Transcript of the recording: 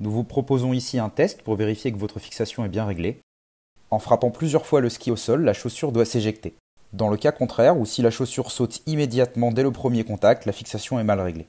Nous vous proposons ici un test pour vérifier que votre fixation est bien réglée. En frappant plusieurs fois le ski au sol, la chaussure doit s'éjecter. Dans le cas contraire, ou si la chaussure saute immédiatement dès le premier contact, la fixation est mal réglée.